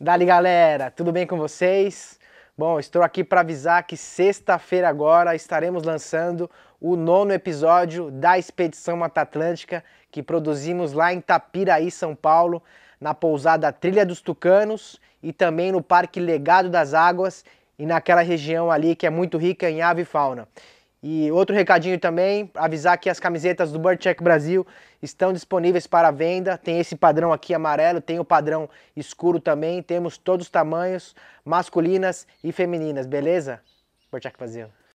Dali galera, tudo bem com vocês? Bom, estou aqui para avisar que sexta-feira agora estaremos lançando o nono episódio da Expedição Mata Atlântica que produzimos lá em Tapiraí, São Paulo, na pousada Trilha dos Tucanos e também no Parque Legado das Águas e naquela região ali que é muito rica em ave e fauna. E outro recadinho também, avisar que as camisetas do Bird Check Brasil estão disponíveis para venda. Tem esse padrão aqui amarelo, tem o padrão escuro também. Temos todos os tamanhos, masculinas e femininas, beleza? Bird Check Brasil.